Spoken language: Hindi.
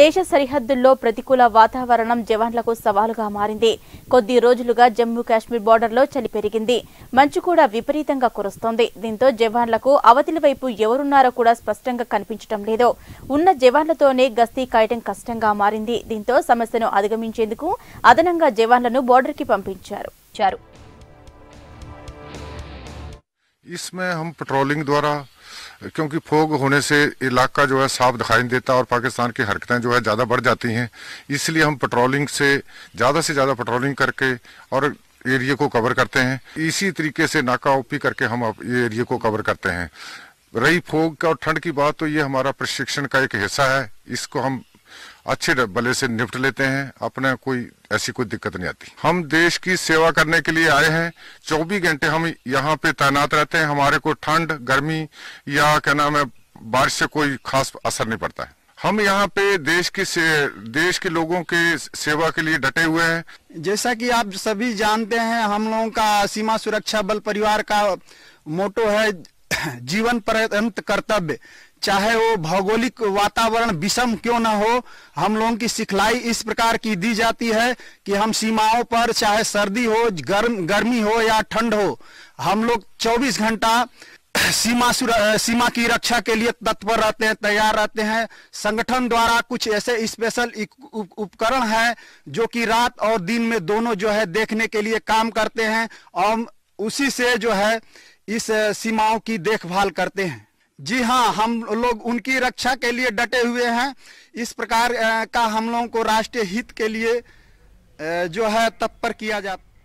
దేశ సరిహద్దుల్లో ప్రతికూల వాతావరణం జవాన్లకు సవాలుగా మారింది కొద్ది రోజులుగా జమ్మూ కాశ్మీర్ బోర్డర్లో చలి పెరిగింది మంచు కూడా విపరీతంగా కురుస్తోంది దీంతో జవాన్లకు అవతిలి వైపు ఎవరున్నారో కూడా స్పష్టంగా కనిపించడం లేదు ఉన్న జవాన్లతోనే గస్తీ కాయటం కష్టంగా మారింది దీంతో సమస్యను అధిగమించేందుకు అదనంగా జవాన్లను బోర్డర్కి పంపించారు इसमें हम पेट्रोलिंग द्वारा क्योंकि फोग होने से इलाका जो है साफ दिखाई नहीं देता और पाकिस्तान की हरकतें जो है ज़्यादा बढ़ जाती हैं इसलिए हम पेट्रोलिंग से ज़्यादा से ज़्यादा पेट्रोलिंग करके और एरिए को कवर करते हैं इसी तरीके से नाका ओपी करके हम ये एरिए को कवर करते हैं रही फोग का और ठंड की बात तो ये हमारा प्रशिक्षण का एक हिस्सा है इसको हम अच्छे बल्ले से निपट लेते हैं अपने कोई ऐसी कोई दिक्कत नहीं आती हम देश की सेवा करने के लिए आए हैं 24 घंटे हम यहाँ पे तैनात रहते हैं हमारे को ठंड गर्मी या क्या नाम है बारिश से कोई खास असर नहीं पड़ता है हम यहाँ पे देश की से, देश के लोगों के सेवा के लिए डटे हुए हैं जैसा कि आप सभी जानते हैं हम लोगों का सीमा सुरक्षा बल परिवार का मोटो है जीवन पर्यंत कर्तव्य चाहे वो भौगोलिक वातावरण विषम क्यों ना हो हम लोगों की सिखलाई इस प्रकार की दी जाती है कि हम सीमाओं पर चाहे सर्दी हो गर्म गर्मी हो या ठंड हो हम लोग 24 घंटा सीमा सीमा की रक्षा के लिए तत्पर रहते हैं तैयार रहते हैं संगठन द्वारा कुछ ऐसे स्पेशल उपकरण है जो कि रात और दिन में दोनों जो है देखने के लिए काम करते हैं और उसी से जो है इस सीमाओं की देखभाल करते हैं जी हाँ हम लोग उनकी रक्षा के लिए डटे हुए हैं इस प्रकार का हम लोगों को राष्ट्रीय हित के लिए जो है तत्पर किया जाता